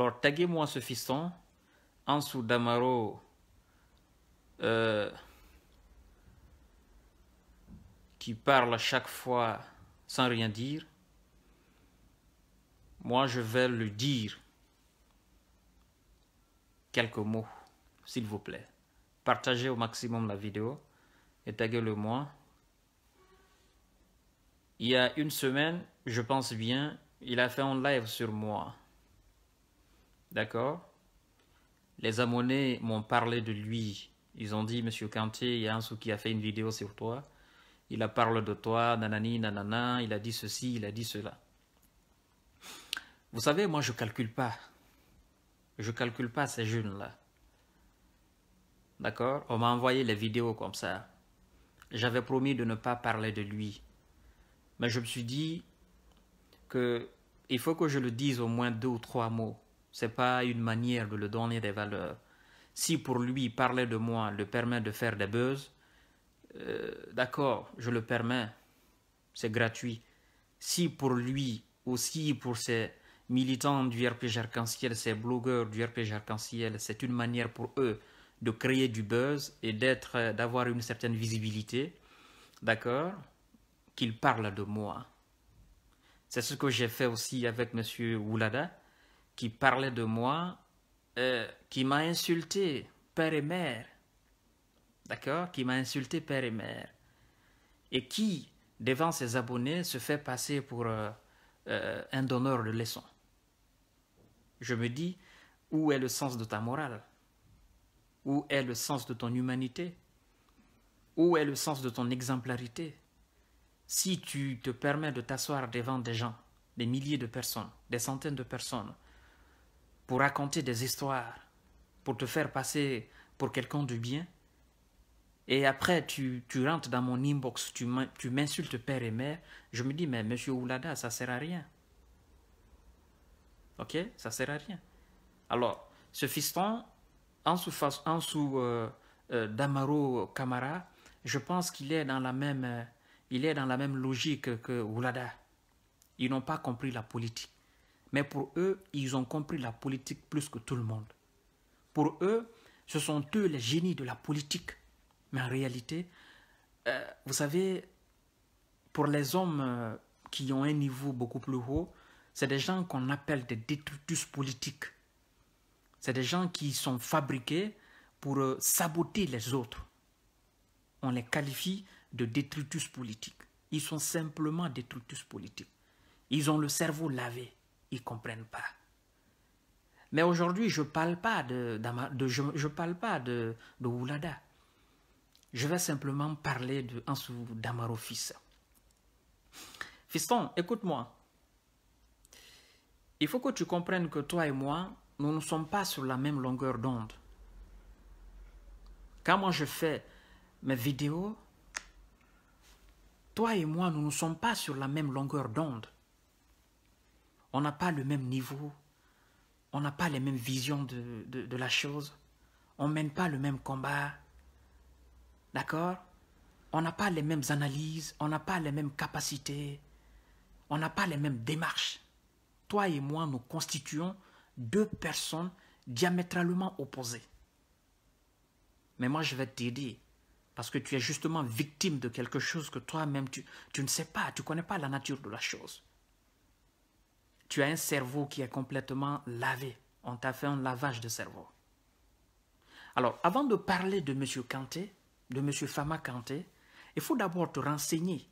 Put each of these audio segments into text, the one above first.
Alors taguez-moi ce fiston, Ansu Damaro, euh, qui parle à chaque fois sans rien dire. Moi, je vais lui dire quelques mots, s'il vous plaît. Partagez au maximum la vidéo et taguez-le moi. Il y a une semaine, je pense bien, il a fait un live sur moi. D'accord Les Amonais m'ont parlé de lui. Ils ont dit, Monsieur Kanté, il y a un sou qui a fait une vidéo sur toi. Il a parlé de toi, nanani, nanana, il a dit ceci, il a dit cela. Vous savez, moi, je ne calcule pas. Je ne calcule pas ces jeunes-là. D'accord On m'a envoyé les vidéos comme ça. J'avais promis de ne pas parler de lui. Mais je me suis dit que il faut que je le dise au moins deux ou trois mots c'est pas une manière de le donner des valeurs. Si pour lui, parler de moi le permet de faire des buzz, euh, d'accord, je le permets, c'est gratuit. Si pour lui, aussi pour ses militants du RPG Arc-en-Ciel, ces blogueurs du RPG Arc-en-Ciel, c'est une manière pour eux de créer du buzz et d'être, euh, d'avoir une certaine visibilité, d'accord, qu'ils parlent de moi. C'est ce que j'ai fait aussi avec M. Oulada qui parlait de moi, euh, qui m'a insulté, père et mère. D'accord Qui m'a insulté, père et mère. Et qui, devant ses abonnés, se fait passer pour euh, euh, un donneur de leçons. Je me dis, où est le sens de ta morale Où est le sens de ton humanité Où est le sens de ton exemplarité Si tu te permets de t'asseoir devant des gens, des milliers de personnes, des centaines de personnes, pour raconter des histoires, pour te faire passer pour quelqu'un de bien. Et après, tu, rentres dans mon inbox, tu m'insultes père et mère. Je me dis, mais monsieur Oulada, ça sert à rien. Ok Ça sert à rien. Alors, ce fiston, en sous, sous euh, euh, Damaro Kamara, je pense qu'il est dans la même, euh, il est dans la même logique que Oulada. Ils n'ont pas compris la politique. Mais pour eux, ils ont compris la politique plus que tout le monde. Pour eux, ce sont eux les génies de la politique. Mais en réalité, euh, vous savez, pour les hommes euh, qui ont un niveau beaucoup plus haut, c'est des gens qu'on appelle des détritus politiques. C'est des gens qui sont fabriqués pour euh, saboter les autres. On les qualifie de détritus politiques. Ils sont simplement détritus politiques. Ils ont le cerveau lavé ils comprennent pas. Mais aujourd'hui, je ne parle pas de, de je, je, parle pas de, Oulada. Je vais simplement parler de d'Amaro fils. Fiston, écoute-moi. Il faut que tu comprennes que toi et moi, nous ne sommes pas sur la même longueur d'onde. Quand moi je fais mes vidéos, toi et moi, nous ne sommes pas sur la même longueur d'onde on n'a pas le même niveau, on n'a pas les mêmes visions de, la chose, on ne mène pas le même combat, d'accord On n'a pas les mêmes analyses, on n'a pas les mêmes capacités, on n'a pas les mêmes démarches. Toi et moi, nous constituons deux personnes diamétralement opposées. Mais moi, je vais t'aider. Parce que tu es justement victime de quelque chose que toi-même, tu, tu ne sais pas, tu ne connais pas la nature de la chose tu as un cerveau qui est complètement lavé. On t'a fait un lavage de cerveau. Alors, avant de parler de M. Kanté, de M. Fama Kanté, il faut d'abord te renseigner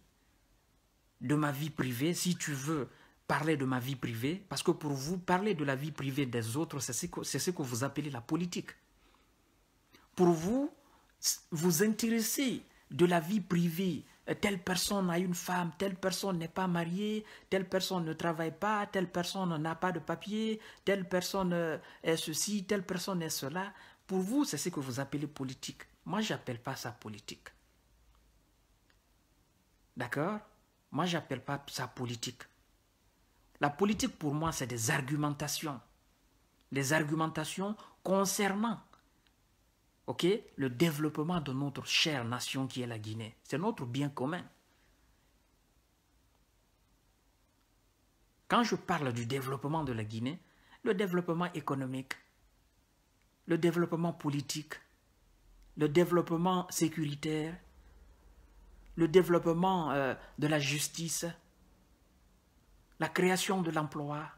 de ma vie privée, si tu veux parler de ma vie privée, parce que pour vous, parler de la vie privée des autres, c'est ce, que, vous appelez la politique. Pour vous, vous intéresser de la vie privée euh, telle personne a une femme, telle personne n'est pas mariée, telle personne ne travaille pas, telle personne n'a pas de papier, telle personne euh, est ceci, telle personne est cela. Pour vous, c'est ce que vous appelez politique. Moi, j'appelle pas ça politique. D'accord Moi, j'appelle pas ça politique. La politique, pour moi, c'est des argumentations. Des argumentations concernant le développement de notre chère nation qui est la Guinée. C'est notre bien commun. Quand je parle du développement de la Guinée, le développement économique, le développement politique, le développement sécuritaire, le développement euh, de la justice, la création de l'emploi,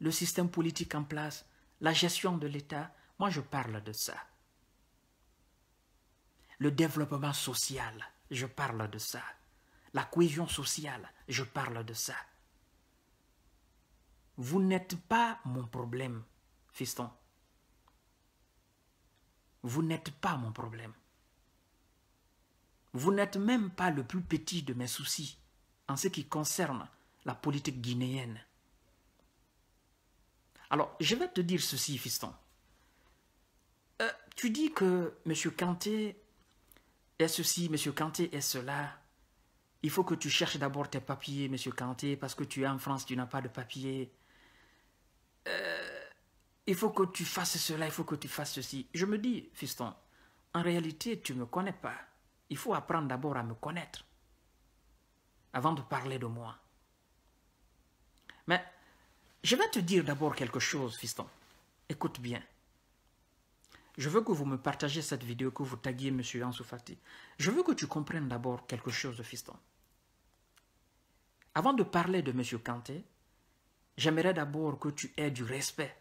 le système politique en place, la gestion de l'État, moi je parle de ça le développement social, je parle de ça. La cohésion sociale, je parle de ça. Vous n'êtes pas mon problème, fiston. Vous n'êtes pas mon problème. Vous n'êtes même pas le plus petit de mes soucis en ce qui concerne la politique guinéenne. Alors, je vais te dire ceci, fiston. Euh, tu dis que M. Kanté est ceci, monsieur Kanté, est cela. Il faut que tu cherches d'abord tes papiers, monsieur Kanté, parce que tu es en France, tu n'as pas de papiers. Euh, il faut que tu fasses cela, il faut que tu fasses ceci. Je me dis, fiston, en réalité, tu ne me connais pas. Il faut apprendre d'abord à me connaître avant de parler de moi. Mais je vais te dire d'abord quelque chose, fiston. Écoute bien. Je veux que vous me partagiez cette vidéo, que vous taguiez M. Ansou Je veux que tu comprennes d'abord quelque chose, fiston. Avant de parler de M. Kanté, j'aimerais d'abord que tu aies du respect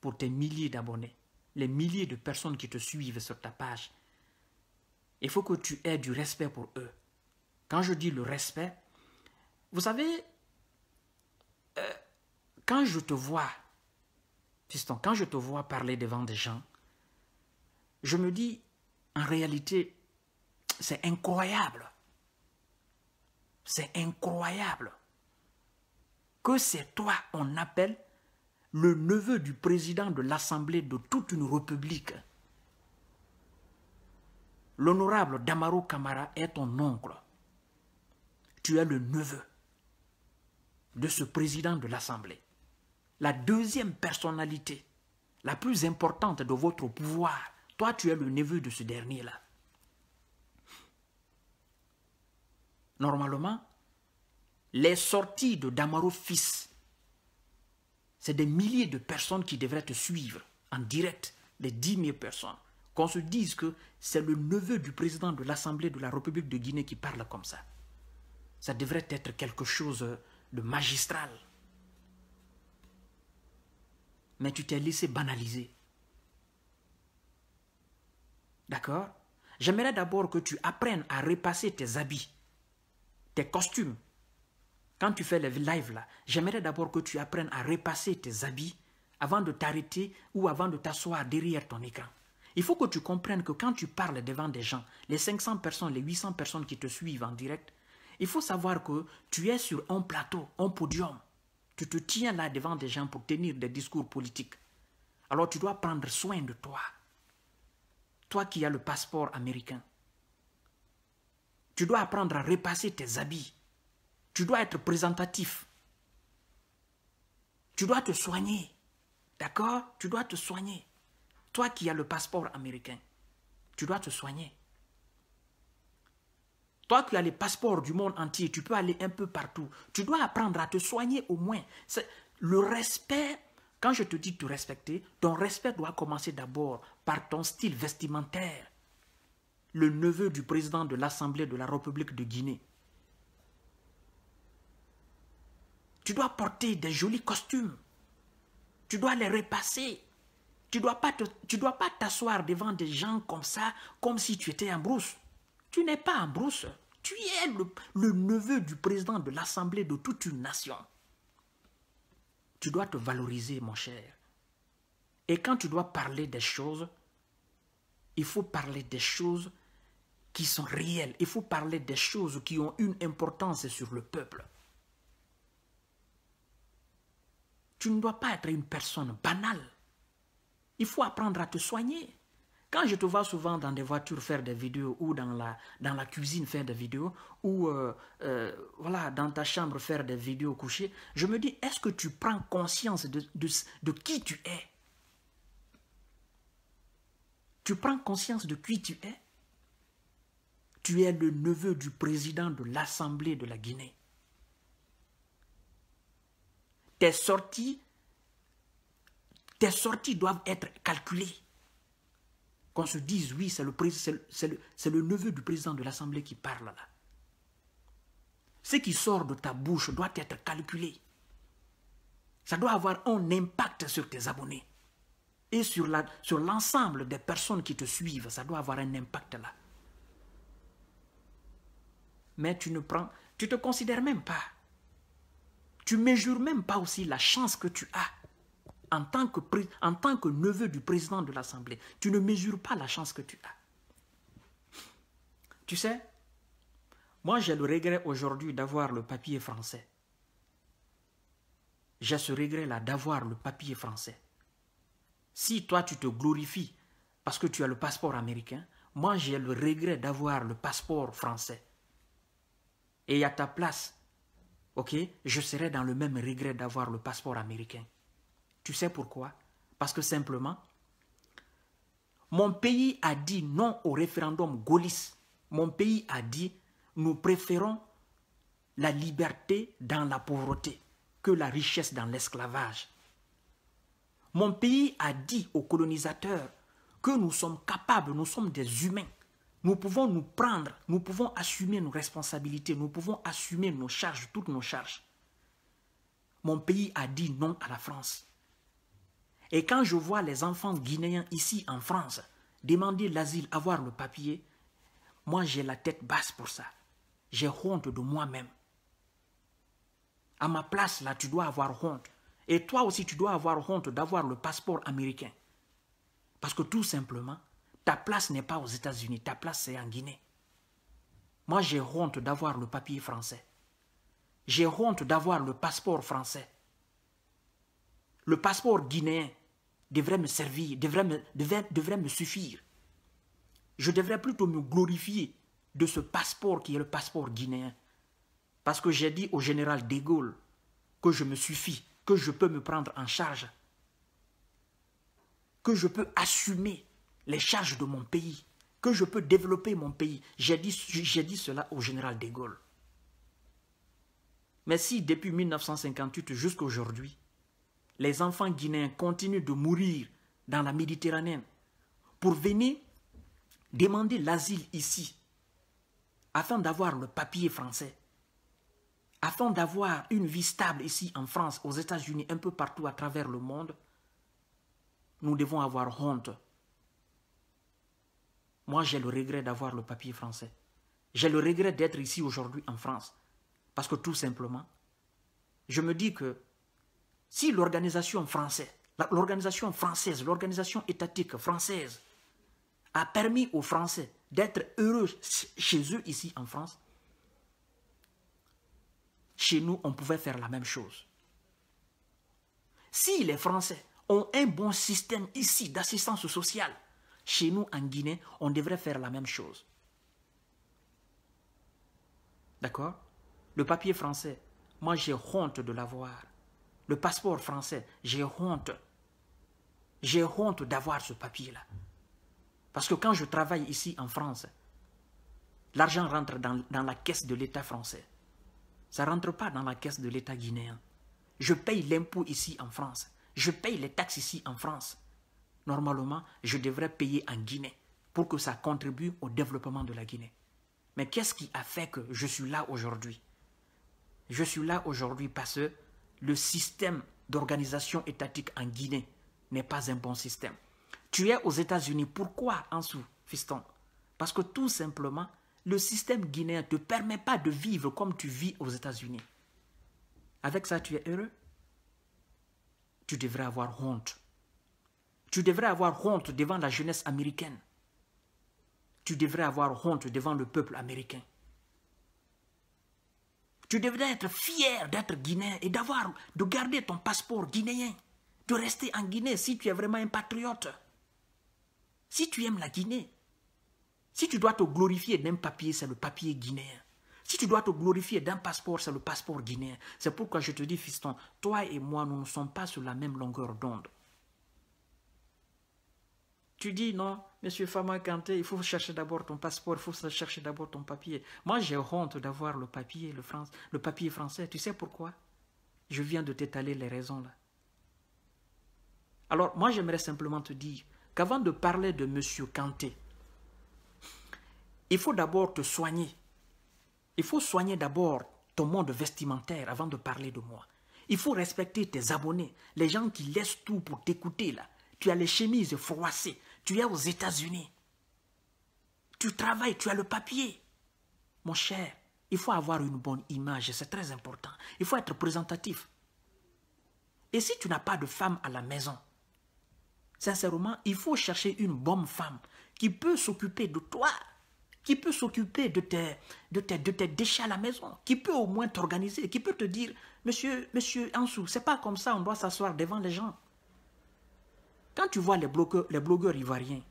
pour tes milliers d'abonnés, les milliers de personnes qui te suivent sur ta page. Il faut que tu aies du respect pour eux. Quand je dis le respect, vous savez, euh, quand je te vois, fiston, quand je te vois parler devant des gens, je me dis, en réalité, c'est incroyable. C'est incroyable que c'est toi, on appelle le neveu du président de l'Assemblée de toute une république. L'honorable Damaro Kamara est ton oncle. Tu es le neveu de ce président de l'Assemblée. La deuxième personnalité, la plus importante de votre pouvoir, toi, tu es le neveu de ce dernier-là. Normalement, les sorties de Damaro Fils, c'est des milliers de personnes qui devraient te suivre en direct, les dix mille personnes, qu'on se dise que c'est le neveu du président de l'Assemblée de la République de Guinée qui parle comme ça. Ça devrait être quelque chose de magistral. Mais tu t'es laissé banaliser. D'accord J'aimerais d'abord que tu apprennes à repasser tes habits, tes costumes. Quand tu fais les live là, j'aimerais d'abord que tu apprennes à repasser tes habits avant de t'arrêter ou avant de t'asseoir derrière ton écran. Il faut que tu comprennes que quand tu parles devant des gens, les 500 personnes, les 800 personnes qui te suivent en direct, il faut savoir que tu es sur un plateau, un podium. Tu te tiens là devant des gens pour tenir des discours politiques. Alors tu dois prendre soin de toi toi qui as le passeport américain, tu dois apprendre à repasser tes habits. Tu dois être présentatif. Tu dois te soigner. D'accord Tu dois te soigner. Toi qui as le passeport américain, tu dois te soigner. Toi qui as les passeports du monde entier, tu peux aller un peu partout. Tu dois apprendre à te soigner au moins. Le respect, quand je te dis te respecter, ton respect doit commencer d'abord par ton style vestimentaire, le neveu du président de l'Assemblée de la République de Guinée. Tu dois porter des jolis costumes. Tu dois les repasser. Tu ne dois pas t'asseoir devant des gens comme ça, comme si tu étais un brousse. Tu n'es pas un brousse. Tu es le, le neveu du président de l'Assemblée de toute une nation. Tu dois te valoriser, mon cher. Et quand tu dois parler des choses, il faut parler des choses qui sont réelles. Il faut parler des choses qui ont une importance sur le peuple. Tu ne dois pas être une personne banale. Il faut apprendre à te soigner. Quand je te vois souvent dans des voitures faire des vidéos ou dans la, dans la cuisine faire des vidéos ou euh, euh, voilà, dans ta chambre faire des vidéos couchées, je me dis, est-ce que tu prends conscience de qui tu es tu prends conscience de qui tu es Tu es le neveu du président de l'Assemblée de la Guinée. Tes sorties, tes sorties doivent être calculées. Qu'on se dise, oui, c'est le, le neveu du président de l'Assemblée qui parle là. Ce qui sort de ta bouche doit être calculé. Ça doit avoir un impact sur tes abonnés et sur l'ensemble des personnes qui te suivent. Ça doit avoir un impact là. Mais tu ne prends, tu te considères même pas. Tu mesures même pas aussi la chance que tu as en tant que, en tant que neveu du président de l'Assemblée. Tu ne mesures pas la chance que tu as. Tu sais, moi j'ai le regret aujourd'hui d'avoir le papier français. J'ai ce regret là d'avoir le papier français. Si toi, tu te glorifies parce que tu as le passeport américain, moi, j'ai le regret d'avoir le passeport français. Et à ta place, ok, je serai dans le même regret d'avoir le passeport américain. Tu sais pourquoi Parce que simplement, mon pays a dit non au référendum gaulliste. Mon pays a dit, nous préférons la liberté dans la pauvreté que la richesse dans l'esclavage. Mon pays a dit aux colonisateurs que nous sommes capables, nous sommes des humains. Nous pouvons nous prendre, nous pouvons assumer nos responsabilités, nous pouvons assumer nos charges, toutes nos charges. Mon pays a dit non à la France. Et quand je vois les enfants guinéens ici en France demander l'asile, avoir le papier, moi j'ai la tête basse pour ça. J'ai honte de moi-même. À ma place, là, tu dois avoir honte. Et toi aussi, tu dois avoir honte d'avoir le passeport américain. Parce que tout simplement, ta place n'est pas aux États-Unis, ta place c'est en Guinée. Moi, j'ai honte d'avoir le papier français. J'ai honte d'avoir le passeport français. Le passeport guinéen devrait me servir, devrait me, devrait me suffire. Je devrais plutôt me glorifier de ce passeport qui est le passeport guinéen. Parce que j'ai dit au général de Gaulle que je me suffis que je peux me prendre en charge, que je peux assumer les charges de mon pays, que je peux développer mon pays. J'ai dit, cela au général de Gaulle. Mais si depuis 1958 jusqu'à aujourd'hui, les enfants guinéens continuent de mourir dans la Méditerranée pour venir demander l'asile ici, afin d'avoir le papier français, afin d'avoir une vie stable ici en France, aux États-Unis, un peu partout à travers le monde, nous devons avoir honte. Moi, j'ai le regret d'avoir le papier français. J'ai le regret d'être ici aujourd'hui en France. Parce que tout simplement, je me dis que si l'organisation française, l'organisation française, l'organisation étatique française a permis aux Français d'être heureux chez eux ici en France, chez nous, on pouvait faire la même chose. Si les Français ont un bon système ici d'assistance sociale, chez nous, en Guinée, on devrait faire la même chose. D'accord Le papier français, moi j'ai honte de l'avoir. Le passeport français, j'ai honte. J'ai honte d'avoir ce papier-là. Parce que quand je travaille ici en France, l'argent rentre dans, la caisse de l'État français. Ça ne rentre pas dans la caisse de l'État guinéen. Je paye l'impôt ici en France. Je paye les taxes ici en France. Normalement, je devrais payer en Guinée pour que ça contribue au développement de la Guinée. Mais qu'est-ce qui a fait que je suis là aujourd'hui Je suis là aujourd'hui parce que le système d'organisation étatique en Guinée n'est pas un bon système. Tu es aux États-Unis. Pourquoi, en sous, fiston Parce que tout simplement, le système guinéen ne te permet pas de vivre comme tu vis aux États-Unis. Avec ça, tu es heureux Tu devrais avoir honte. Tu devrais avoir honte devant la jeunesse américaine. Tu devrais avoir honte devant le peuple américain. Tu devrais être fier d'être guinéen et d'avoir, de garder ton passeport guinéen, de rester en Guinée si tu es vraiment un patriote. Si tu aimes la Guinée, si tu dois te glorifier d'un papier, c'est le papier guinéen. Si tu dois te glorifier d'un passeport, c'est le passeport guinéen. C'est pourquoi je te dis, fiston, toi et moi, nous ne sommes pas sur la même longueur d'onde. Tu dis, non, monsieur Fama Kanté, il faut chercher d'abord ton passeport, il faut chercher d'abord ton papier. Moi, j'ai honte d'avoir le papier, le, France, le papier français. Tu sais pourquoi Je viens de t'étaler les raisons là. Alors, moi, j'aimerais simplement te dire qu'avant de parler de monsieur Kanté, il faut d'abord te soigner. Il faut soigner d'abord ton monde vestimentaire avant de parler de moi. Il faut respecter tes abonnés, les gens qui laissent tout pour t'écouter là. Tu as les chemises froissées, tu es aux États-Unis. Tu travailles, tu as le papier. Mon cher, il faut avoir une bonne image, c'est très important. Il faut être présentatif. Et si tu n'as pas de femme à la maison, sincèrement, il faut chercher une bonne femme qui peut s'occuper de toi, qui peut s'occuper de tes, de, tes, de déchets à la maison, qui peut au moins t'organiser, qui peut te dire, monsieur, monsieur Ansou, c'est pas comme ça, on doit s'asseoir devant les gens. Quand tu vois les blogueurs, les blogueurs ivoiriens,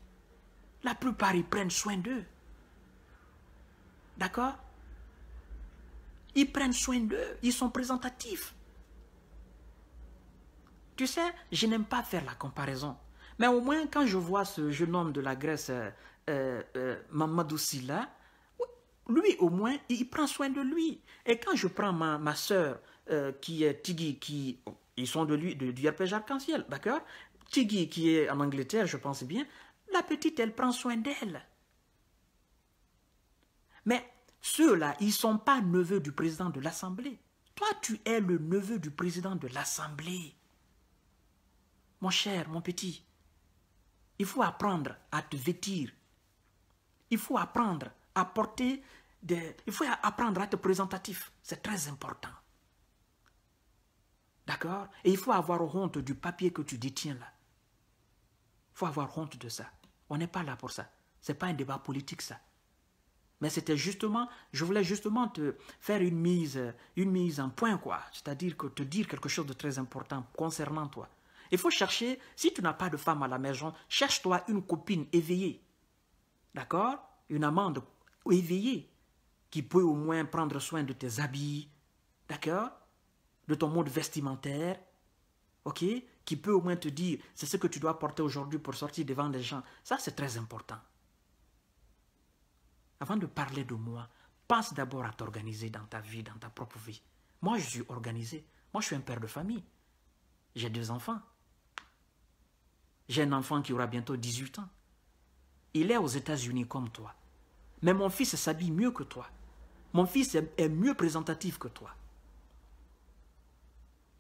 la plupart, ils prennent soin d'eux. D'accord Ils prennent soin d'eux, ils sont présentatifs. Tu sais, je n'aime pas faire la comparaison. Mais au moins, quand je vois ce jeune homme de la Grèce, euh, euh, euh, Mamadou Silla, lui au moins, il prend soin de lui. Et quand je prends ma, ma soeur, euh, qui est Tigui, qui, oh, ils sont de lui, de, du Arc-en-Ciel, d'accord Tigui, qui est en Angleterre, je pense bien, la petite, elle prend soin d'elle. Mais ceux-là, ils ne sont pas neveux du président de l'Assemblée. Toi, tu es le neveu du président de l'Assemblée. Mon cher, mon petit, il faut apprendre à te vêtir il faut apprendre à porter des... Il faut apprendre à être présentatif. C'est très important. D'accord Et il faut avoir honte du papier que tu détiens là. Il faut avoir honte de ça. On n'est pas là pour ça. Ce n'est pas un débat politique ça. Mais c'était justement, je voulais justement te faire une mise, une mise en point, quoi. C'est-à-dire que te dire quelque chose de très important concernant toi. Il faut chercher, si tu n'as pas de femme à la maison, cherche-toi une copine éveillée d'accord Une amende éveillée qui peut au moins prendre soin de tes habits, d'accord De ton mode vestimentaire, ok Qui peut au moins te dire, c'est ce que tu dois porter aujourd'hui pour sortir devant les gens. Ça, c'est très important. Avant de parler de moi, pense d'abord à t'organiser dans ta vie, dans ta propre vie. Moi, je suis organisé. Moi, je suis un père de famille. J'ai deux enfants. J'ai un enfant qui aura bientôt 18 ans. Il est aux États-Unis comme toi. Mais mon fils s'habille mieux que toi. Mon fils est, mieux présentatif que toi.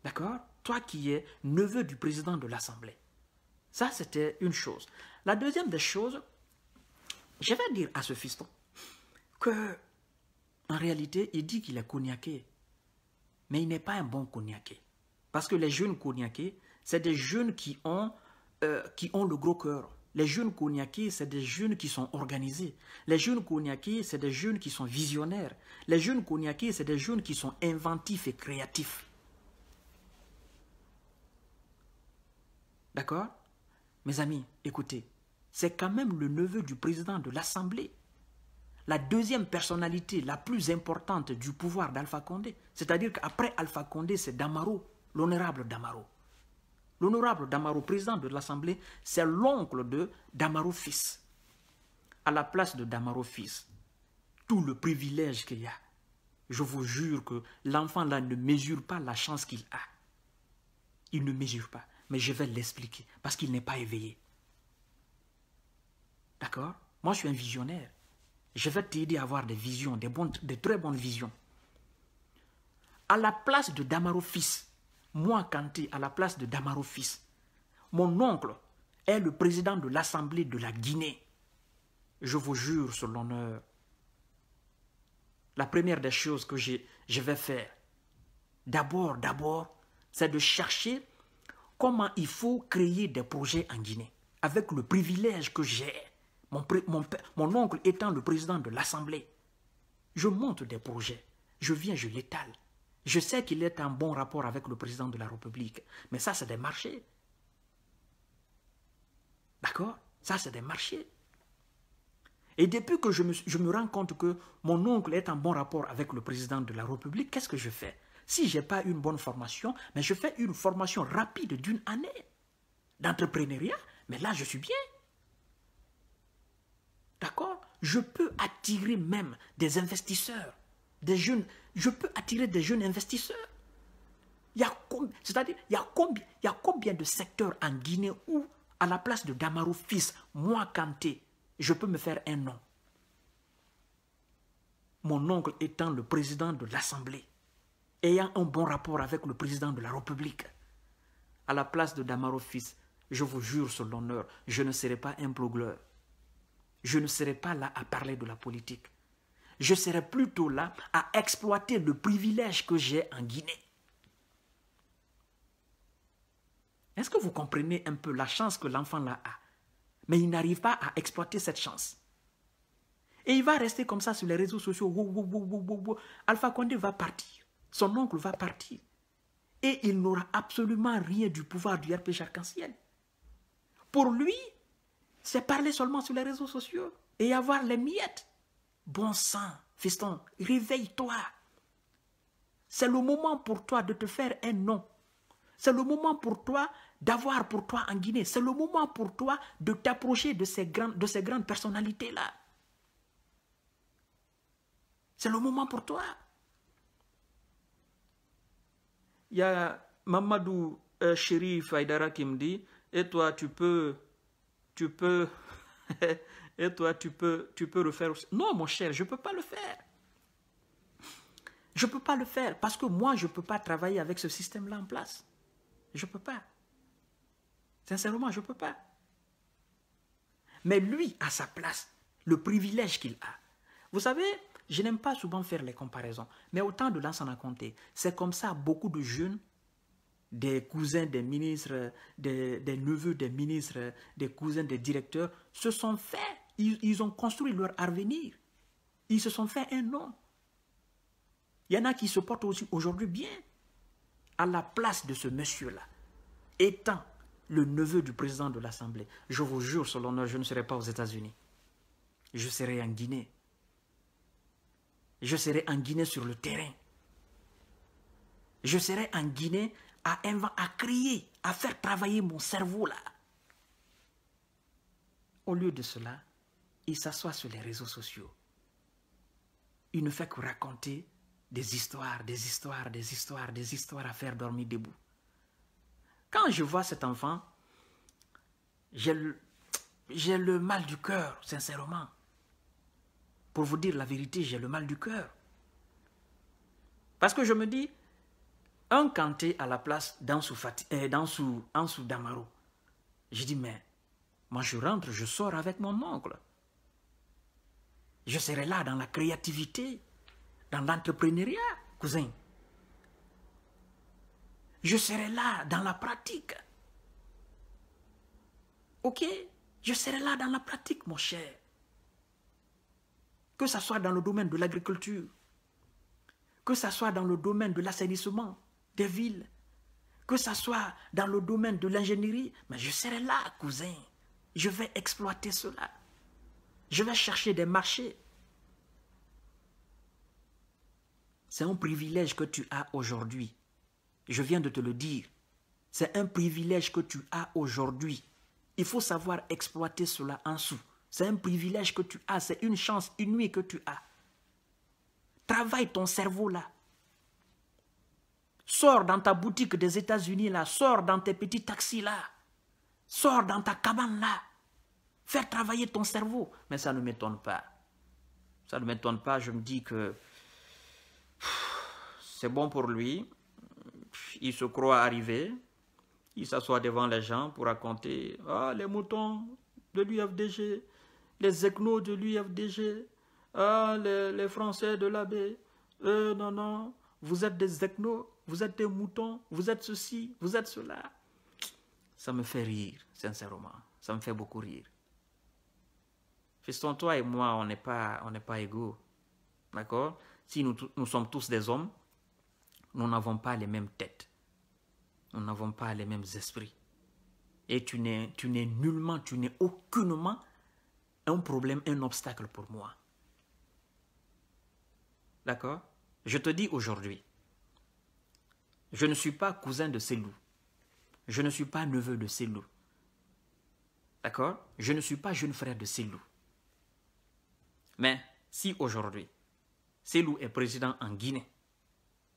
D'accord Toi qui es neveu du président de l'Assemblée. Ça, c'était une chose. La deuxième des choses, je vais dire à ce fiston que, en réalité, il dit qu'il est cognaqué. Mais il n'est pas un bon cognaqué. Parce que les jeunes cognaqués, c'est des jeunes qui ont, euh, qui ont le gros cœur. Les jeunes Konyaki, c'est des jeunes qui sont organisés. Les jeunes Konyaki, c'est des jeunes qui sont visionnaires. Les jeunes Konyaki, c'est des jeunes qui sont inventifs et créatifs. D'accord Mes amis, écoutez, c'est quand même le neveu du président de l'Assemblée. La deuxième personnalité la plus importante du pouvoir d'Alpha Condé. C'est-à-dire qu'après Alpha Condé, c'est Damaro, l'honorable Damaro. L'honorable Damaro, président de l'Assemblée, c'est l'oncle de Damaro fils. À la place de Damaro fils, tout le privilège qu'il y a, je vous jure que l'enfant là ne mesure pas la chance qu'il a. Il ne mesure pas. Mais je vais l'expliquer parce qu'il n'est pas éveillé. D'accord Moi, je suis un visionnaire. Je vais t'aider à avoir des visions, des, bonnes, des très bonnes visions. À la place de Damaro fils, moi, Kanté, à la place de Damaro Fils, mon oncle est le président de l'Assemblée de la Guinée. Je vous jure sur l'honneur. La première des choses que je, vais faire, d'abord, d'abord, c'est de chercher comment il faut créer des projets en Guinée. Avec le privilège que j'ai, mon, mon oncle étant le président de l'Assemblée, je monte des projets, je viens, je l'étale. Je sais qu'il est en bon rapport avec le président de la République, mais ça, c'est des marchés. D'accord Ça, c'est des marchés. Et depuis que je me, rends compte que mon oncle est en bon rapport avec le président de la République, qu'est-ce que je fais Si je n'ai pas une bonne formation, mais je fais une formation rapide d'une année d'entrepreneuriat, mais là, je suis bien. D'accord Je peux attirer même des investisseurs, des jeunes je peux attirer des jeunes investisseurs. C'est-à-dire, il, y a combien de secteurs en Guinée où, à la place de Damaro Fils, moi, Kanté, je peux me faire un nom Mon oncle étant le président de l'Assemblée, ayant un bon rapport avec le président de la République, à la place de Damaro Fils, je vous jure sur l'honneur, je ne serai pas un blogueur. Je ne serai pas là à parler de la politique je serai plutôt là à exploiter le privilège que j'ai en Guinée. Est-ce que vous comprenez un peu la chance que l'enfant-là a Mais il n'arrive pas à exploiter cette chance. Et il va rester comme ça sur les réseaux sociaux. Alpha Condé va partir. Son oncle va partir. Et il n'aura absolument rien du pouvoir du RPG arc-en-ciel. Pour lui, c'est parler seulement sur les réseaux sociaux et avoir les miettes. Bon sang, fiston, réveille-toi. C'est le moment pour toi de te faire un nom. C'est le moment pour toi d'avoir pour toi en Guinée. C'est le moment pour toi de t'approcher de ces grandes, grandes personnalités-là. C'est le moment pour toi. Il y a Mamadou euh, Chérif qui me dit, et toi, tu peux, tu peux, et toi, tu peux, tu peux le faire aussi. Non, mon cher, je ne peux pas le faire. Je ne peux pas le faire parce que moi, je ne peux pas travailler avec ce système-là en place. Je ne peux pas. Sincèrement, je ne peux pas. Mais lui, à sa place, le privilège qu'il a. Vous savez, je n'aime pas souvent faire les comparaisons, mais autant de l'en a raconter. c'est comme ça beaucoup de jeunes, des cousins des ministres, des neveux des ministres, des cousins des directeurs, se sont faits ils, ont construit leur avenir. Ils se sont fait un nom. Il y en a qui se portent aussi aujourd'hui bien à la place de ce monsieur-là, étant le neveu du président de l'Assemblée, je vous jure, selon l'honneur, je ne serai pas aux États-Unis. Je serai en Guinée. Je serai en Guinée sur le terrain. Je serai en Guinée à, à crier, à faire travailler mon cerveau là. Au lieu de cela, il s'assoit sur les réseaux sociaux. Il ne fait que raconter des histoires, des histoires, des histoires, des histoires à faire dormir debout. Quand je vois cet enfant, j'ai le, mal du cœur, sincèrement. Pour vous dire la vérité, j'ai le mal du cœur. Parce que je me dis, un canté à la place sous euh, Damaro. Je dis, mais moi je rentre, je sors avec mon oncle. Je serai là dans la créativité, dans l'entrepreneuriat, cousin. Je serai là dans la pratique. Ok Je serai là dans la pratique, mon cher. Que ce soit dans le domaine de l'agriculture, que ce soit dans le domaine de l'assainissement des villes, que ce soit dans le domaine de l'ingénierie, mais je serai là, cousin. Je vais exploiter cela. Je vais chercher des marchés. C'est un privilège que tu as aujourd'hui. Je viens de te le dire. C'est un privilège que tu as aujourd'hui. Il faut savoir exploiter cela en sous. C'est un privilège que tu as, c'est une chance inouïe que tu as. Travaille ton cerveau là. Sors dans ta boutique des États-Unis là, sors dans tes petits taxis là, sors dans ta cabane là. Faire travailler ton cerveau. Mais ça ne m'étonne pas. Ça ne m'étonne pas. Je me dis que c'est bon pour lui. Il se croit arrivé. Il s'assoit devant les gens pour raconter ah, les moutons de l'UFDG, les ethnos de l'UFDG, ah, les, Français de l'abbé. Euh, non, non, vous êtes des ethnos, vous êtes des moutons, vous êtes ceci, vous êtes cela. Ça me fait rire, sincèrement. Ça me fait beaucoup rire. Fiston, toi et moi, on n'est pas, on pas égaux. D'accord Si nous, nous sommes tous des hommes, nous n'avons pas les mêmes têtes. Nous n'avons pas les mêmes esprits. Et tu n'es nullement, tu n'es aucunement un problème, un obstacle pour moi. D'accord Je te dis aujourd'hui, je ne suis pas cousin de ces loups. Je ne suis pas neveu de ces loups. D'accord Je ne suis pas jeune frère de ces loups. Mais si aujourd'hui, Selou est président en Guinée,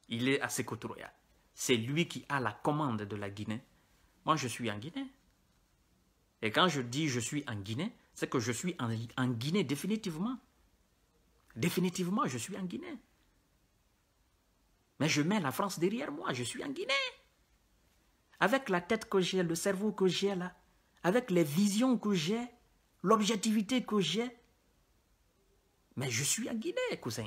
il est à royal, c'est lui qui a la commande de la Guinée. Moi, je suis en Guinée. Et quand je dis je suis en Guinée, c'est que je suis en, en, Guinée définitivement. Définitivement, je suis en Guinée. Mais je mets la France derrière moi, je suis en Guinée. Avec la tête que j'ai, le cerveau que j'ai là, avec les visions que j'ai, l'objectivité que j'ai, mais je suis à Guinée, cousin.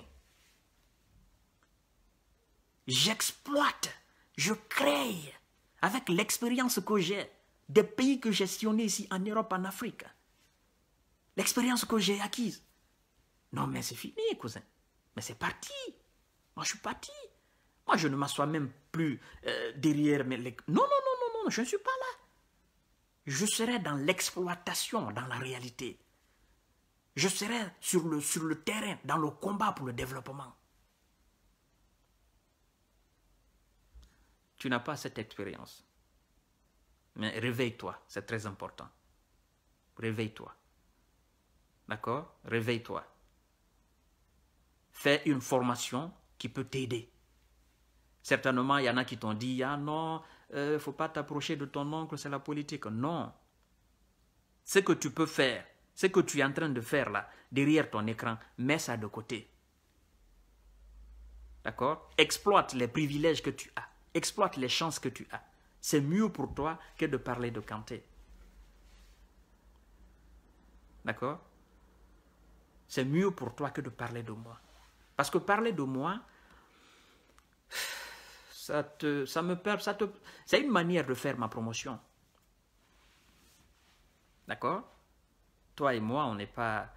J'exploite, je crée, avec l'expérience que j'ai des pays que j'ai sillonnés ici en Europe, en Afrique. L'expérience que j'ai acquise. Non, mais c'est fini, cousin. Mais c'est parti. Moi, je suis parti. Moi, je ne m'assois même plus euh, derrière Non, non, non, non, non, je ne suis pas là. Je serai dans l'exploitation, dans la réalité. Je serai sur le, sur le terrain, dans le combat pour le développement. Tu n'as pas cette expérience. Mais réveille-toi, c'est très important. Réveille-toi. D'accord Réveille-toi. Fais une formation qui peut t'aider. Certainement, il y en a qui t'ont dit, ah non, il euh, ne faut pas t'approcher de ton oncle, c'est la politique. Non. Ce que tu peux faire, ce que tu es en train de faire là, derrière ton écran, mets ça de côté. D'accord Exploite les privilèges que tu as. Exploite les chances que tu as. C'est mieux pour toi que de parler de Kanté. D'accord C'est mieux pour toi que de parler de moi. Parce que parler de moi, ça te, ça me perd, ça te, c'est une manière de faire ma promotion. D'accord toi et moi, on n'est pas,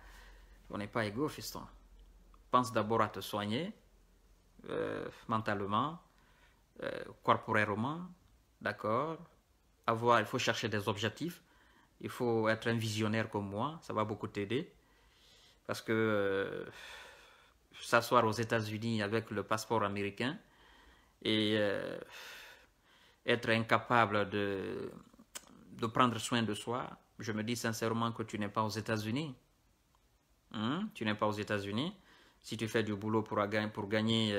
on n'est pas égaux, fiston. Pense d'abord à te soigner euh, mentalement, euh, corporellement, d'accord. Avoir, il faut chercher des objectifs. Il faut être un visionnaire comme moi. Ça va beaucoup t'aider parce que euh, s'asseoir aux États-Unis avec le passeport américain et euh, être incapable de de prendre soin de soi, je me dis sincèrement que tu n'es pas aux États-Unis. Hein? Tu n'es pas aux États-Unis. Si tu fais du boulot pour, gagner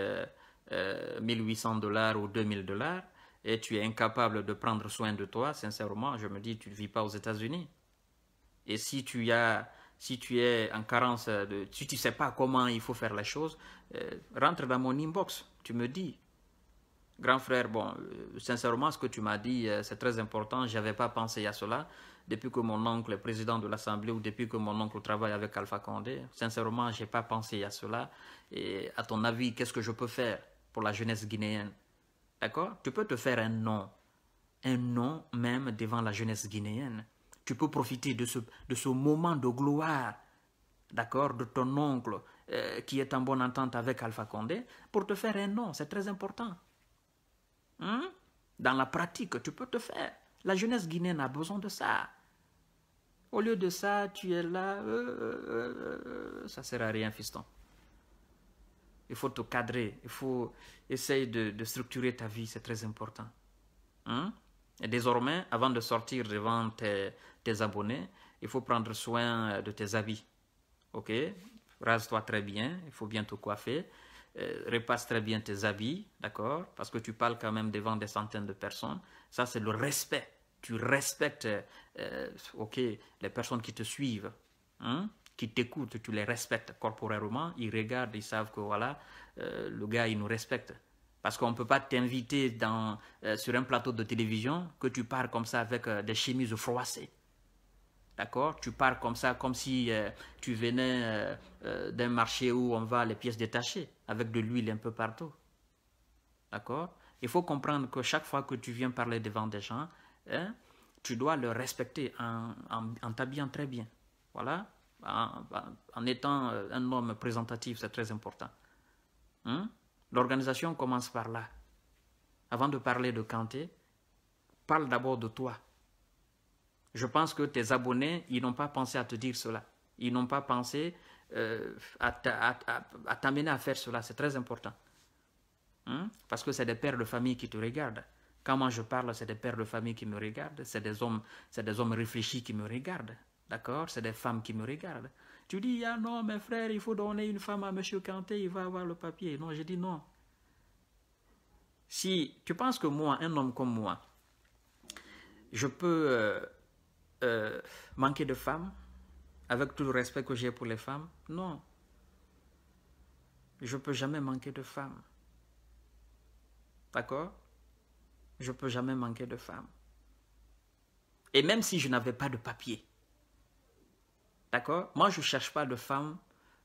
euh, 1800 euh, dollars ou 2000 dollars et tu es incapable de prendre soin de toi, sincèrement, je me dis, tu ne vis pas aux États-Unis. Et si tu, as, si tu es en carence, de, si tu ne sais pas comment il faut faire la chose, euh, rentre dans mon inbox, tu me dis. Grand frère, bon, euh, sincèrement, ce que tu m'as dit, c'est très important, je n'avais pas pensé à cela depuis que mon oncle est président de l'Assemblée ou depuis que mon oncle travaille avec Alpha Condé. Sincèrement, je n'ai pas pensé à cela. Et à ton avis, qu'est-ce que je peux faire pour la jeunesse guinéenne D'accord Tu peux te faire un nom, un nom même devant la jeunesse guinéenne. Tu peux profiter de ce, de ce moment de gloire, d'accord, de ton oncle euh, qui est en bonne entente avec Alpha Condé pour te faire un nom. C'est très important. Hein? Dans la pratique, tu peux te faire. La jeunesse guinéenne a besoin de ça. Au lieu de ça, tu es là, euh, euh, euh, ça ne sert à rien, fiston. Il faut te cadrer, il faut essayer de, structurer ta vie, c'est très important. Hein? Et désormais, avant de sortir devant tes, abonnés, il faut prendre soin de tes habits. Ok Rase-toi très bien, il faut bien te coiffer. repasse très bien tes habits, d'accord Parce que tu parles quand même devant des centaines de personnes. Ça, c'est le respect tu respectes euh, les personnes qui te suivent, hein, qui t'écoutent, tu les respectes corporellement, ils regardent, ils savent que voilà, euh, le gars, il nous respecte. Parce qu'on ne peut pas t'inviter euh, sur un plateau de télévision que tu pars comme ça avec des chemises froissées. D'accord Tu parles comme ça, comme si tu venais d'un marché où on va les pièces détachées, avec de l'huile un peu partout. D'accord Il faut comprendre que chaque fois que tu viens parler devant des gens, Hein, tu dois le respecter en, en, t'habillant très bien. Voilà. En, étant euh, un homme présentatif, c'est très important. Hein? L'organisation commence par là. Avant de parler de Kanté, parle d'abord de toi. Je pense que tes abonnés, ils n'ont pas pensé à te dire cela. Ils n'ont pas pensé euh, à t'amener à, faire cela. C'est très important. Hein? Parce que c'est des pères de famille qui te regardent. Quand moi je parle, c'est des pères de famille qui me regardent, c'est des hommes, c'est des hommes réfléchis qui me regardent, d'accord C'est des femmes qui me regardent. Tu dis, ah non, mes frères, il faut donner une femme à M. Kanté, il va avoir le papier. Non, je dis non. Si tu penses que moi, un homme comme moi, je peux euh, euh, manquer de femmes, avec tout le respect que j'ai pour les femmes, non. Je ne peux jamais manquer de femmes. D'accord je ne peux jamais manquer de femmes. Et même si je n'avais pas de papier, d'accord Moi, je ne cherche pas de femme.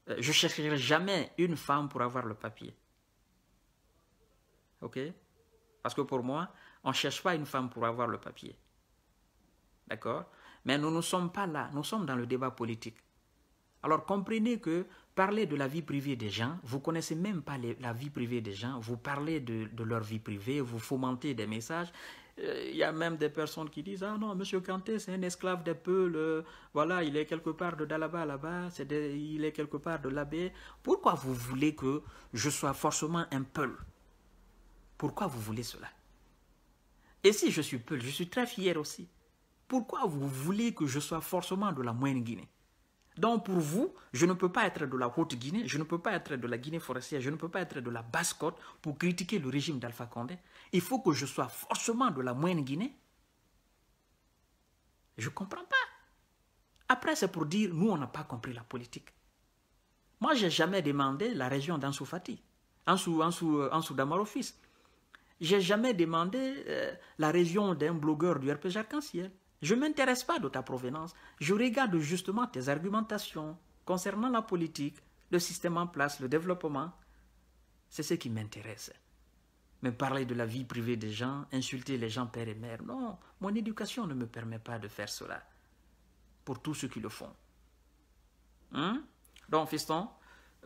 Euh, je ne chercherai jamais une femme pour avoir le papier. OK Parce que pour moi, on ne cherche pas une femme pour avoir le papier. D'accord Mais nous ne sommes pas là. Nous sommes dans le débat politique. Alors comprenez que parlez de la vie privée des gens, vous connaissez même pas la vie privée des gens, vous parlez de, leur vie privée, vous fomentez des messages. Il euh, y a même des personnes qui disent Ah non, Monsieur Kanté, c'est un esclave des Peuls, euh, voilà, il est quelque part de Dalaba là-bas, il est quelque part de l'abbé. Pourquoi vous voulez que je sois forcément un peul Pourquoi vous voulez cela Et si je suis peul, je suis très fier aussi. Pourquoi vous voulez que je sois forcément de la Moyenne Guinée donc pour vous, je ne peux pas être de la Haute-Guinée, je ne peux pas être de la Guinée forestière, je ne peux pas être de la Basse-Côte pour critiquer le régime d'Alpha Condé. Il faut que je sois forcément de la Moyenne Guinée. Je ne comprends pas. Après, c'est pour dire, nous, on n'a pas compris la politique. Moi, je n'ai jamais demandé la région d'Ansoufati, Ansou, Ansou, euh, Ansou Je n'ai jamais demandé euh, la région d'un blogueur du RPG Arc-en-Ciel. Je ne m'intéresse pas de ta provenance, je regarde justement tes argumentations concernant la politique, le système en place, le développement. C'est ce qui m'intéresse. Mais parler de la vie privée des gens, insulter les gens père et mère, non, mon éducation ne me permet pas de faire cela. Pour tous ceux qui le font. Hein? Donc, fiston,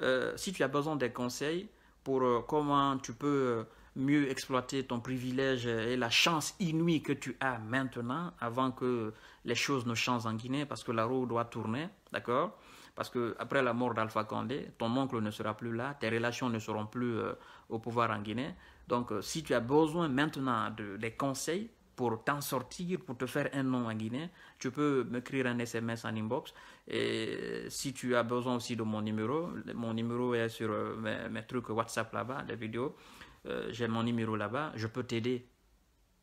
euh, si tu as besoin des conseils pour euh, comment tu peux... Euh, mieux exploiter ton privilège et la chance inouïe que tu as maintenant avant que les choses ne changent en Guinée parce que la roue doit tourner, d'accord Parce que après la mort d'Alpha Condé, ton oncle ne sera plus là, tes relations ne seront plus euh, au pouvoir en Guinée. Donc euh, si tu as besoin maintenant de, des conseils pour t'en sortir, pour te faire un nom en Guinée, tu peux m'écrire un SMS en inbox. Et si tu as besoin aussi de mon numéro, mon numéro est sur euh, mes, mes trucs WhatsApp là-bas, les vidéos. Euh, j'ai mon numéro là-bas, je peux t'aider.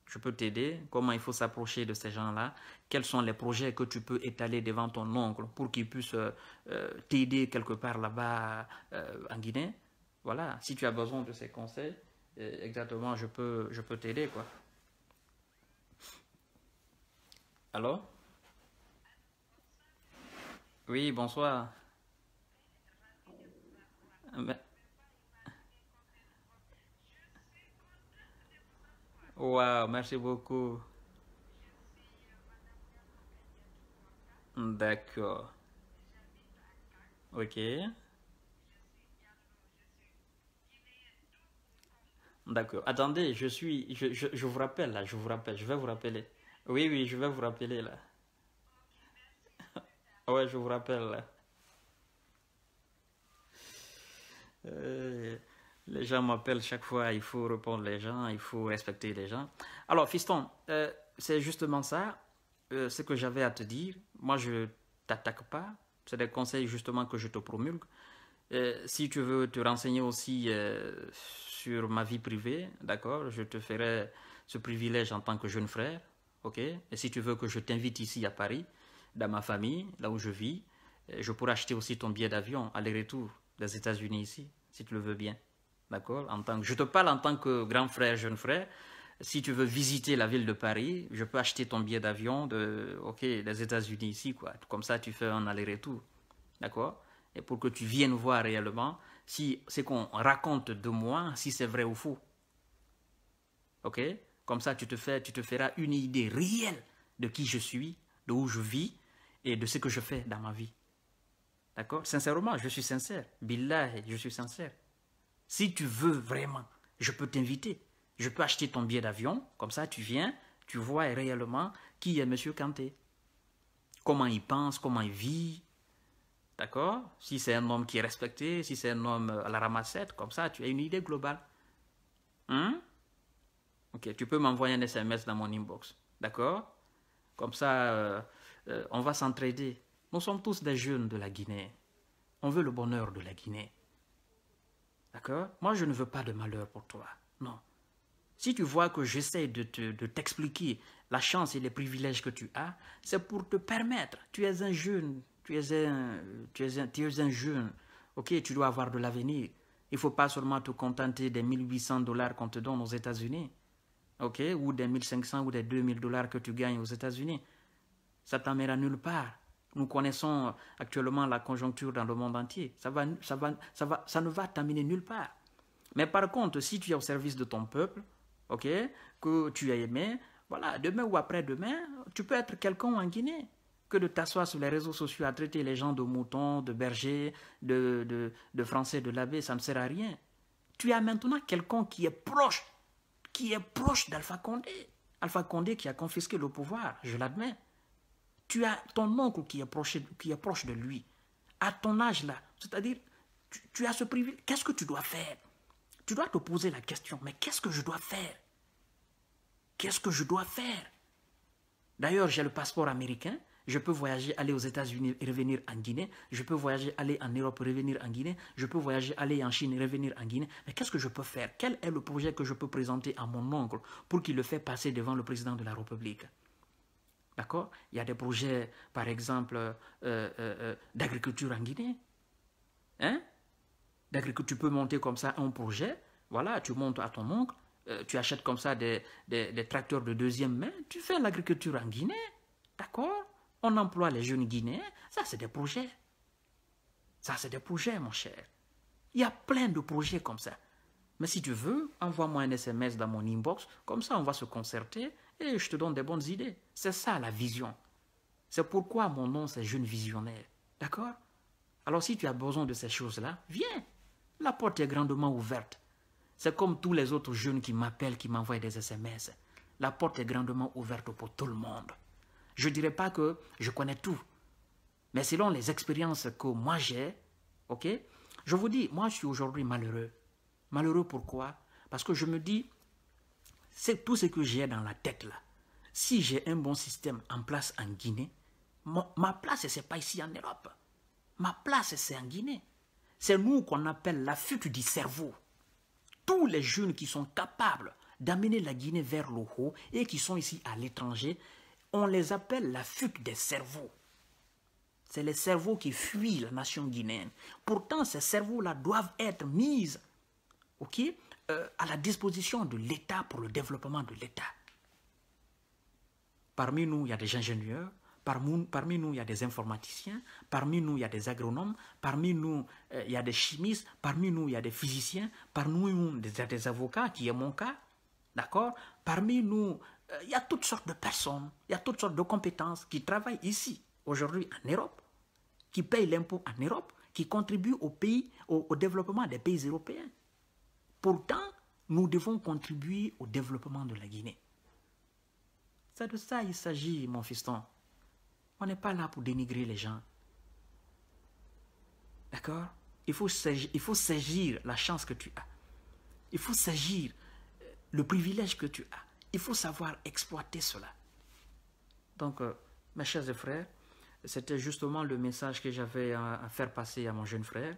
Je peux t'aider. Comment il faut s'approcher de ces gens-là Quels sont les projets que tu peux étaler devant ton oncle pour qu'il puisse euh, euh, t'aider quelque part là-bas en Guinée Voilà, si tu as besoin de ces conseils, exactement, je peux, je peux t'aider. quoi. Allô Oui, bonsoir. Ben, Wow, merci beaucoup. D'accord. Ok. D'accord. Attendez, je suis, je, je, vous rappelle là, je vous rappelle, je vais vous rappeler. Oui, oui, je vais vous rappeler là. ouais, je vous rappelle là. Euh, les gens m'appellent chaque fois, il faut répondre les gens, il faut respecter les gens. Alors, fiston, euh, c'est justement ça, euh, ce que j'avais à te dire. Moi, je ne t'attaque pas. C'est des conseils justement que je te promulgue. Euh, si tu veux te renseigner aussi sur ma vie privée, d'accord, je te ferai ce privilège en tant que jeune frère, ok Et si tu veux que je t'invite ici à Paris, dans ma famille, là où je vis, je pourrais acheter aussi ton billet d'avion aller-retour des États-Unis ici, si tu le veux bien. D'accord en tant que, Je te parle en tant que grand frère, jeune frère. Si tu veux visiter la ville de Paris, je peux acheter ton billet d'avion de, ok, des États-Unis ici, quoi. Comme ça, tu fais un aller-retour. D'accord Et pour que tu viennes voir réellement si c'est qu'on raconte de moi, si c'est vrai ou faux. Ok Comme ça, tu te, fais, tu te feras une idée réelle de qui je suis, de où je vis et de ce que je fais dans ma vie. D'accord Sincèrement, je suis sincère. Billah, je suis sincère. Si tu veux vraiment, je peux t'inviter. Je peux acheter ton billet d'avion, comme ça tu viens, tu vois réellement qui est Monsieur Kanté. Comment il pense, comment il vit. D'accord Si c'est un homme qui est respecté, si c'est un homme à la ramassette, comme ça tu as une idée globale. Hein Ok, tu peux m'envoyer un SMS dans mon inbox. D'accord Comme ça, euh, euh, on va s'entraider. Nous sommes tous des jeunes de la Guinée. On veut le bonheur de la Guinée. D'accord Moi, je ne veux pas de malheur pour toi. Non. Si tu vois que j'essaie de t'expliquer la chance et les privilèges que tu as, c'est pour te permettre. Tu es un jeune, tu es un, tu es un, un jeune, ok, tu dois avoir de l'avenir. Il ne faut pas seulement te contenter des 1800 dollars qu'on te donne aux États-Unis, ok, ou des 1500 ou des 2000 dollars que tu gagnes aux États-Unis. Ça t'emmènera nulle part. Nous connaissons euh, actuellement la conjoncture dans le monde entier. Ça, ne va t'amener nulle part. Mais par contre, si tu es au service de ton peuple, que tu as aimé, voilà, demain ou après-demain, tu peux être quelqu'un en Guinée. Que de t'asseoir sur les réseaux sociaux à traiter les gens de moutons, de bergers, de, de, de français, de l'abbé, ça ne sert à rien. Tu as maintenant quelqu'un qui est proche, qui est proche d'Alpha Condé. Alpha Condé qui a confisqué le pouvoir, je l'admets tu as ton oncle qui est proche, qui de lui, à ton âge là, c'est-à-dire, tu, as ce privilège, qu'est-ce que tu dois faire Tu dois te poser la question, mais qu'est-ce que je dois faire Qu'est-ce que je dois faire D'ailleurs, j'ai le passeport américain, je peux voyager, aller aux États-Unis et revenir en Guinée, je peux voyager, aller en Europe, et revenir en Guinée, je peux voyager, aller en Chine, et revenir en Guinée, mais qu'est-ce que je peux faire Quel est le projet que je peux présenter à mon oncle pour qu'il le fasse passer devant le président de la République D'accord Il y a des projets, par exemple, euh, euh, euh, d'agriculture en Guinée. Hein tu peux monter comme ça un projet. Voilà, tu montes à ton oncle, tu achètes comme ça des, des, tracteurs de deuxième main, tu fais l'agriculture en Guinée. D'accord On emploie les jeunes Guinéens. Ça, c'est des projets. Ça, c'est des projets, mon cher. Il y a plein de projets comme ça. Mais si tu veux, envoie-moi un SMS dans mon inbox. Comme ça, on va se concerter et je te donne des bonnes idées. C'est ça la vision. C'est pourquoi mon nom, c'est Jeune Visionnaire. D'accord Alors si tu as besoin de ces choses-là, viens. La porte est grandement ouverte. C'est comme tous les autres jeunes qui m'appellent, qui m'envoient des SMS. La porte est grandement ouverte pour tout le monde. Je ne dirais pas que je connais tout. Mais selon les expériences que moi j'ai, ok, je vous dis, moi je suis aujourd'hui malheureux. Malheureux pourquoi Parce que je me dis, c'est tout ce que j'ai dans la tête là si j'ai un bon système en place en Guinée, ma place, ce n'est pas ici en Europe. Ma place, c'est en Guinée. C'est nous qu'on appelle la fuite du cerveau. Tous les jeunes qui sont capables d'amener la Guinée vers le haut et qui sont ici à l'étranger, on les appelle la fuite des cerveaux. C'est les cerveaux qui fuient la nation guinéenne. Pourtant, ces cerveaux-là doivent être mis euh, à la disposition de l'État pour le développement de l'État. Parmi nous, il y a des ingénieurs, parmi, nous, il y a des informaticiens, parmi nous, il y a des agronomes, parmi nous, euh, il y a des chimistes, parmi nous, il y a des physiciens, parmi nous, il y a des avocats, qui est mon cas, d'accord Parmi nous, euh, il y a toutes sortes de personnes, il y a toutes sortes de compétences qui travaillent ici, aujourd'hui, en Europe, qui payent l'impôt en Europe, qui contribuent au, pays, au développement des pays européens. Pourtant, nous devons contribuer au développement de la Guinée. C'est de ça il s'agit, mon fiston. On n'est pas là pour dénigrer les gens. D'accord il faut, saisir, il faut la chance que tu as. Il faut saisir euh, le privilège que tu as. Il faut savoir exploiter cela. Donc, euh, mes chers frères, c'était justement le message que j'avais à faire passer à mon jeune frère.